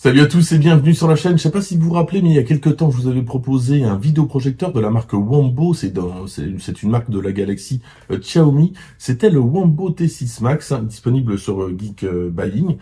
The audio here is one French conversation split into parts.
Salut à tous et bienvenue sur la chaîne. Je sais pas si vous vous rappelez, mais il y a quelques temps, je vous avais proposé un vidéoprojecteur de la marque Wombo C'est une marque de la galaxie euh, Xiaomi. C'était le Wombo T6 Max, hein, disponible sur euh, Geek euh, Buying.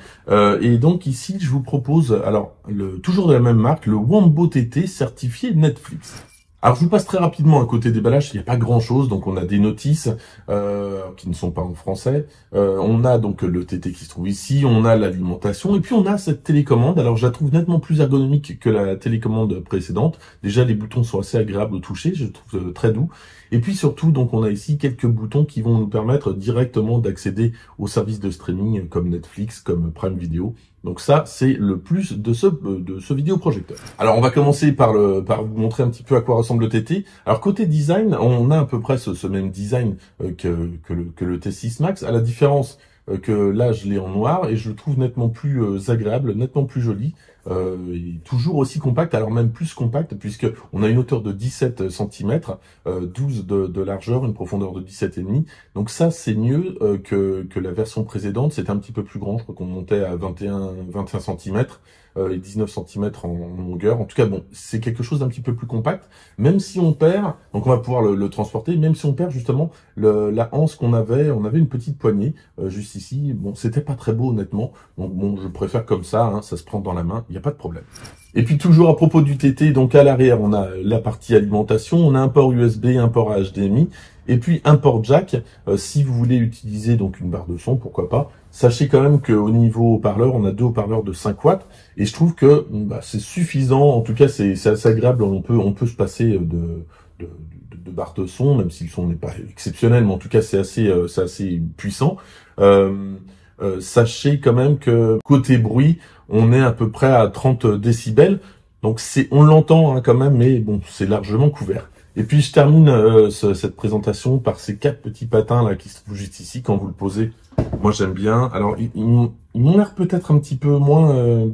et donc ici, je vous propose, alors, le, toujours de la même marque, le Wombo TT certifié Netflix. Alors je vous passe très rapidement à côté déballage, il n'y a pas grand chose, donc on a des notices euh, qui ne sont pas en français, euh, on a donc le TT qui se trouve ici, on a l'alimentation, et puis on a cette télécommande, alors je la trouve nettement plus ergonomique que la télécommande précédente, déjà les boutons sont assez agréables au toucher, je trouve euh, très doux, et puis surtout donc on a ici quelques boutons qui vont nous permettre directement d'accéder aux services de streaming comme Netflix, comme Prime Video, donc ça, c'est le plus de ce, de ce vidéoprojecteur. Alors on va commencer par, le, par vous montrer un petit peu à quoi ressemble le TT. Alors côté design, on a à peu près ce, même design euh, que, que, le, que le T6 Max, à la différence euh, que là je l'ai en noir et je le trouve nettement plus euh, agréable, nettement plus joli euh, toujours aussi compact, alors même plus compact, puisque on a une hauteur de 17 cm, 12 de, de, largeur, une profondeur de 17,5. Donc ça, c'est mieux euh, que, que la version précédente. C'était un petit peu plus grand, je crois qu'on montait à 21, 21 cm et 19 cm euh, en, longueur. En tout cas, bon, c'est quelque chose d'un petit peu plus compact. Même si on perd, donc on va pouvoir le, le transporter, même si on perd justement le, la hanse qu'on avait, on avait une petite poignée euh, juste ici. Bon, c'était pas très beau honnêtement. Donc bon, je préfère comme ça, hein, ça se prend dans la main n'y a pas de problème. Et puis toujours à propos du TT, donc à l'arrière, on a la partie alimentation, on a un port USB, un port HDMI, et puis un port jack. Euh, si vous voulez utiliser donc une barre de son, pourquoi pas. Sachez quand même qu'au niveau haut-parleur, on a deux haut-parleurs de 5 watts, et je trouve que bah, c'est suffisant. En tout cas, c'est assez agréable. On peut on peut se passer de de, de, barre de son, même si le son n'est pas exceptionnel, mais en tout cas, c'est assez euh, c'est assez puissant. Euh, euh, sachez quand même que côté bruit, on est à peu près à 30 décibels. Donc c'est, on l'entend hein, quand même, mais bon, c'est largement couvert. Et puis je termine euh, cette présentation par ces quatre petits patins là qui se trouvent juste ici quand vous le posez. Moi j'aime bien. Alors ils, ont m'ont l'air peut-être un petit peu moins euh,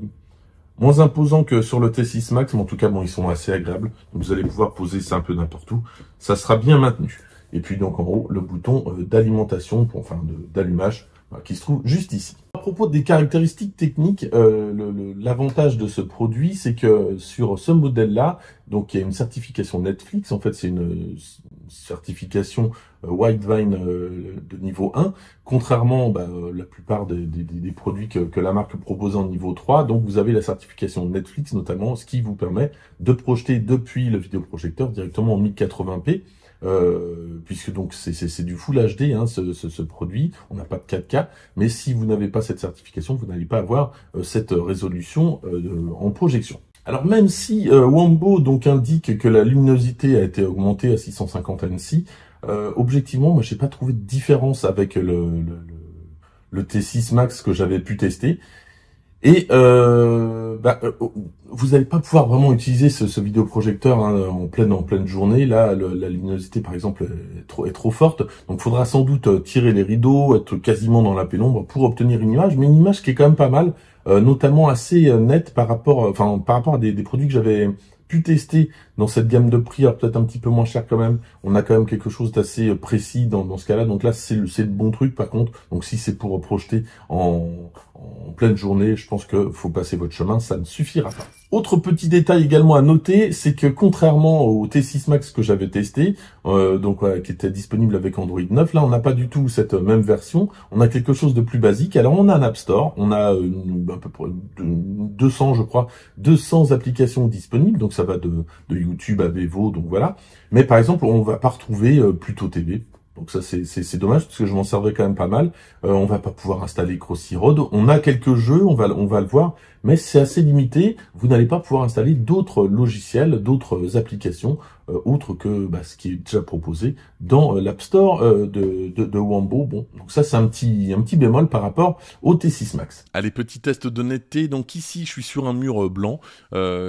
moins imposants que sur le T6 Max, mais en tout cas bon ils sont assez agréables. vous allez pouvoir poser ça un peu n'importe où. Ça sera bien maintenu. Et puis donc en gros le bouton d'alimentation, pour enfin d'allumage euh, qui se trouve juste ici. À propos des caractéristiques techniques, euh, l'avantage de ce produit, c'est que sur ce modèle-là, donc il y a une certification Netflix, en fait c'est une certification euh, White Vine de niveau 1, contrairement bah, la plupart des, produits que, que, la marque propose en niveau 3, donc vous avez la certification Netflix notamment, ce qui vous permet de projeter depuis le vidéoprojecteur directement en 1080p, euh, puisque donc c'est du Full HD hein, ce, produit, on n'a pas de 4K, mais si vous n'avez pas cette certification, vous n'allez pas avoir euh, cette euh, résolution en projection. Alors même si Wambo donc indique que la luminosité a été augmentée à 650 ANSI, objectivement, moi j'ai pas trouvé de différence avec le T6 Max que j'avais pu tester. Et euh, bah, euh, oh, vous n'allez pas pouvoir vraiment utiliser ce, vidéoprojecteur hein, en pleine en pleine journée. Là, la luminosité, par exemple, est trop, est trop forte. Donc, il faudra sans doute euh, tirer les rideaux, être quasiment dans la pénombre pour obtenir une image, mais une image qui est quand même pas mal, notamment assez nette par rapport, enfin, par rapport à des, des produits que j'avais pu tester dans cette gamme de prix, alors peut-être un petit peu moins cher quand même, on a quand même quelque chose d'assez euh, précis dans, ce cas-là. Donc là, c'est le, bon truc par contre. Donc si c'est pour projeter en, pleine journée, je pense que faut passer votre chemin, ça ne suffira pas. Autre petit détail également à noter, c'est que contrairement au T6 Max que j'avais testé, euh, donc qui était disponible avec Android 9, là on n'a pas du tout cette euh, même version, on a quelque chose de plus basique. Alors on a un App Store, on a 200 je crois, 200 applications disponibles, donc ça va de YouTube Avevo, donc voilà. Mais par exemple, on va pas retrouver Plutôt euh, Pluto TV. Donc ça, c'est dommage, parce que je m'en servais quand même pas mal. On euh, on va pas pouvoir installer Crossy Road. On a quelques jeux, on va, on va le voir, mais c'est assez limité. Vous n'allez pas pouvoir installer d'autres logiciels, d'autres applications euh, outre autre que bah, ce qui est déjà proposé dans euh, l'App Store euh, de, de, Wambo. Bon, donc ça c'est un petit, un petit bémol par rapport au T6 Max. Allez, petit test d'honnêteté. Donc ici, je suis sur un mur blanc.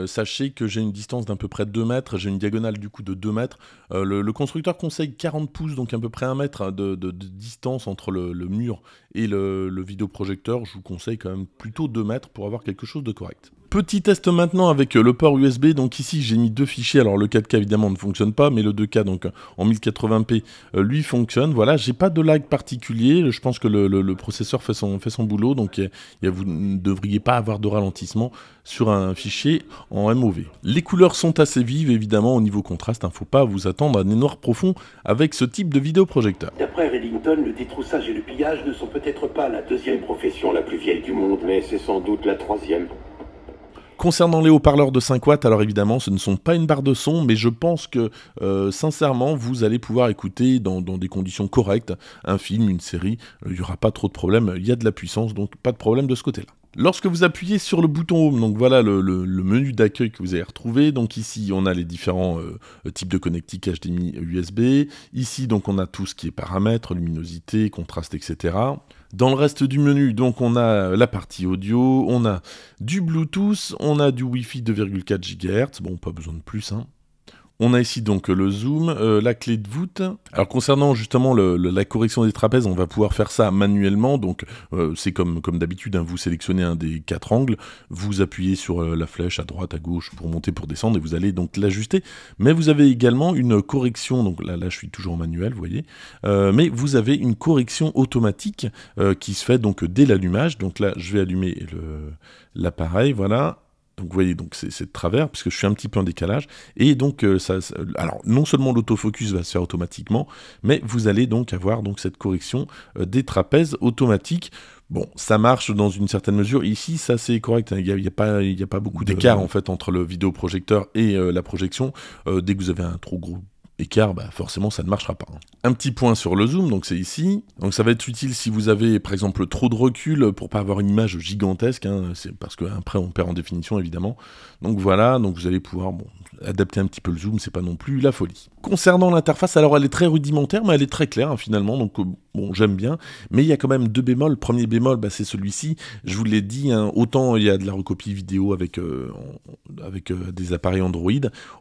sachez que j'ai une distance d'à peu près 2 mètres, j'ai une diagonale du coup de 2 mètres. Le, constructeur conseille 40 pouces, donc à peu près 1 mètre hein, de, distance entre le, mur et le, le vidéoprojecteur. Je vous conseille quand même plutôt 2 mètres pour avoir quelque chose de correct. Petit test maintenant avec euh, le port USB. Donc ici, j'ai mis deux fichiers. Alors le 4K évidemment ne fonctionne pas, mais le 2K donc euh, en 1080p euh, lui fonctionne. Voilà, j'ai pas de lag particulier. Je pense que le, processeur fait son, boulot, donc vous ne devriez pas avoir de ralentissement sur un fichier en MOV. Les couleurs sont assez vives évidemment au niveau contraste. Il hein. ne faut pas vous attendre à des noirs profonds avec ce type de vidéoprojecteur. D'après Reddington, le détroussage et le pillage ne sont peut-être pas la deuxième profession la plus vieille du monde, mais c'est sans doute la troisième. Concernant les haut-parleurs de 5 watts, alors évidemment, ce ne sont pas une barre de son, mais je pense que euh, sincèrement, vous allez pouvoir écouter dans, dans, des conditions correctes un film, une série. Il n'y aura pas trop de problèmes. Il y a de la puissance, donc pas de problème de ce côté-là. Lorsque vous appuyez sur le bouton Home, donc voilà le, menu d'accueil que vous avez retrouvé. Donc ici, on a les différents euh, types de connectiques HDMI USB. Ici, donc on a tout ce qui est paramètres, luminosité, contraste, etc. Dans le reste du menu, donc on a la partie audio, on a du Bluetooth, on a du Wi-Fi 2,4 GHz. Bon, pas besoin de plus, hein. On a ici donc le zoom, euh, la clé de voûte. Alors concernant justement la correction des trapèzes, on va pouvoir faire ça manuellement. Donc euh, c'est comme, comme d'habitude, hein, vous sélectionnez un des quatre angles, vous appuyez sur euh, la flèche à droite, à gauche pour monter, pour descendre, et vous allez donc l'ajuster. Mais vous avez également une correction, donc là, là je suis toujours en manuel, vous voyez, mais vous avez une correction automatique qui se fait donc dès l'allumage. Donc là je vais allumer l'appareil, voilà, donc vous voyez, donc c'est de travers, puisque je suis un petit peu en décalage. Et donc, euh, ça, alors non seulement l'autofocus va se faire automatiquement, mais vous allez donc avoir donc cette correction euh, des trapèzes automatiques. Bon, ça marche dans une certaine mesure. Ici, ça c'est correct. Hein. Il n'y a, a, pas beaucoup d'écart en fait entre le vidéoprojecteur et euh, la projection. dès que vous avez un trop gros car bah forcément ça ne marchera pas. Hein. Un petit point sur le zoom, donc c'est ici. Donc ça va être utile si vous avez par exemple trop de recul pour pas avoir une image gigantesque, hein. c'est parce qu'après on perd en définition évidemment. Donc voilà, donc vous allez pouvoir adapter un petit peu le zoom, c'est pas non plus la folie. Concernant l'interface, alors elle est très rudimentaire, mais elle est très claire hein, finalement, donc bon, j'aime bien, mais il y a quand même deux bémols. Premier bémol, bah, c'est celui-ci. Je vous l'ai dit, hein, autant il y a de la recopie vidéo avec, euh, avec euh, des appareils Android,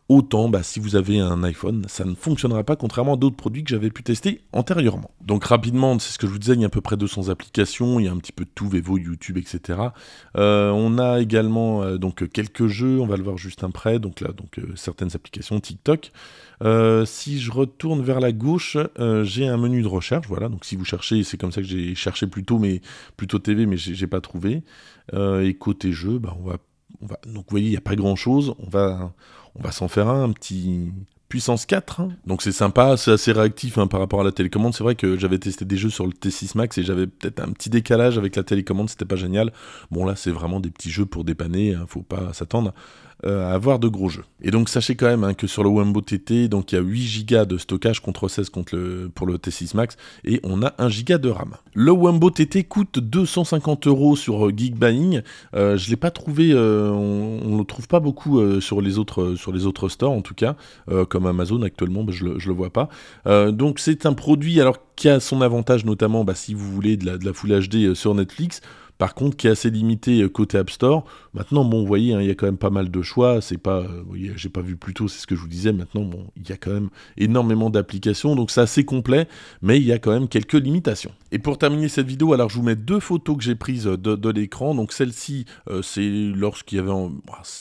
autant bah, si vous avez un iPhone, ça ne fonctionnera pas, contrairement à d'autres produits que j'avais pu tester antérieurement. Donc rapidement, c'est ce que je vous disais, il y a à peu près 200 applications, il y a un petit peu de tout, Vevo, YouTube, etc. Euh, on a également donc quelques jeux, on va le voir juste après, donc là, donc certaines applications, TikTok. si je retourne vers la gauche, j'ai un menu de recherche, voilà, donc si vous cherchez, c'est comme ça que j'ai cherché plutôt, mais plutôt TV, mais j'ai pas trouvé. Euh, et côté jeu, bah, on va, donc vous voyez, il n'y a pas grand chose. On va, on va s'en faire un, petit puissance 4. Hein. Donc c'est sympa, c'est assez réactif hein, par rapport à la télécommande. C'est vrai que j'avais testé des jeux sur le T6 Max et j'avais peut-être un petit décalage avec la télécommande, c'était pas génial. Bon là c'est vraiment des petits jeux pour dépanner, hein, faut pas s'attendre euh, avoir de gros jeux. Et donc sachez quand même hein, que sur le Wumbo TT, donc il y a 8 Go de stockage contre 16 contre le, pour le T6 Max et on a 1 Go de RAM. Le Wumbo TT coûte 250 euros sur euh, Geekbuying. Euh, je l'ai pas trouvé, euh, on, ne le trouve pas beaucoup sur les autres sur les autres stores en tout cas, comme Amazon actuellement, je, le, le vois pas. donc c'est un produit alors qui a son avantage notamment bah, si vous voulez la, de la Full HD sur Netflix. Par contre, qui est assez limité euh, côté App Store. Maintenant, bon, vous voyez, hein, il y a quand même pas mal de choix. C'est pas, euh, j'ai pas vu plus tôt, c'est ce que je vous disais. Maintenant, bon, il y a quand même énormément d'applications, donc c'est assez complet, mais il y a quand même quelques limitations. Et pour terminer cette vidéo, alors je vous mets deux photos que j'ai prises euh, de, l'écran. Donc celle-ci, c'est lorsqu'il y avait,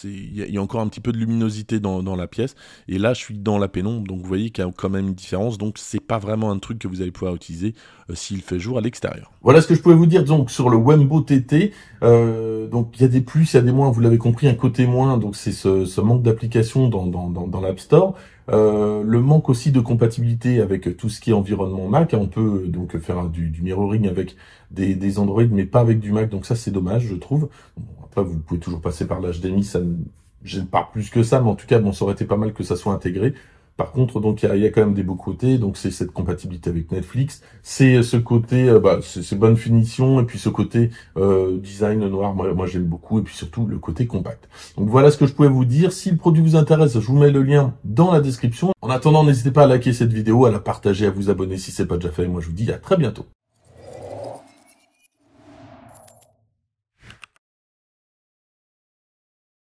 il y, a encore un petit peu de luminosité dans, la pièce. Et là, je suis dans la pénombre, donc vous voyez qu'il y a quand même une différence. Donc c'est pas vraiment un truc que vous allez pouvoir utiliser s'il fait jour à l'extérieur. Voilà ce que je pouvais vous dire donc sur le Wembo euh, donc il y a des plus, il y a des moins, vous l'avez compris, un côté moins, donc c'est ce, manque d'application dans, dans, l'App Store. Euh, le manque aussi de compatibilité avec tout ce qui est environnement Mac. On peut euh, donc faire du, du mirroring avec des, des, Android, mais pas avec du Mac. Donc ça, c'est dommage, je trouve. après, vous pouvez toujours passer par l'HDMI, ça ne gêne pas plus que ça, mais en tout cas, bon, ça aurait été pas mal que ça soit intégré. Par contre, donc il y, a, quand même des beaux côtés. Donc c'est cette compatibilité avec Netflix, c'est euh, ce côté, euh, bah, c'est bonne finition et puis ce côté euh, design noir. Moi, j'aime beaucoup et puis surtout le côté compact. Donc voilà ce que je pouvais vous dire. Si le produit vous intéresse, je vous mets le lien dans la description. En attendant, n'hésitez pas à liker cette vidéo, à la partager, à vous abonner si c'est pas déjà fait. moi je vous dis à très bientôt.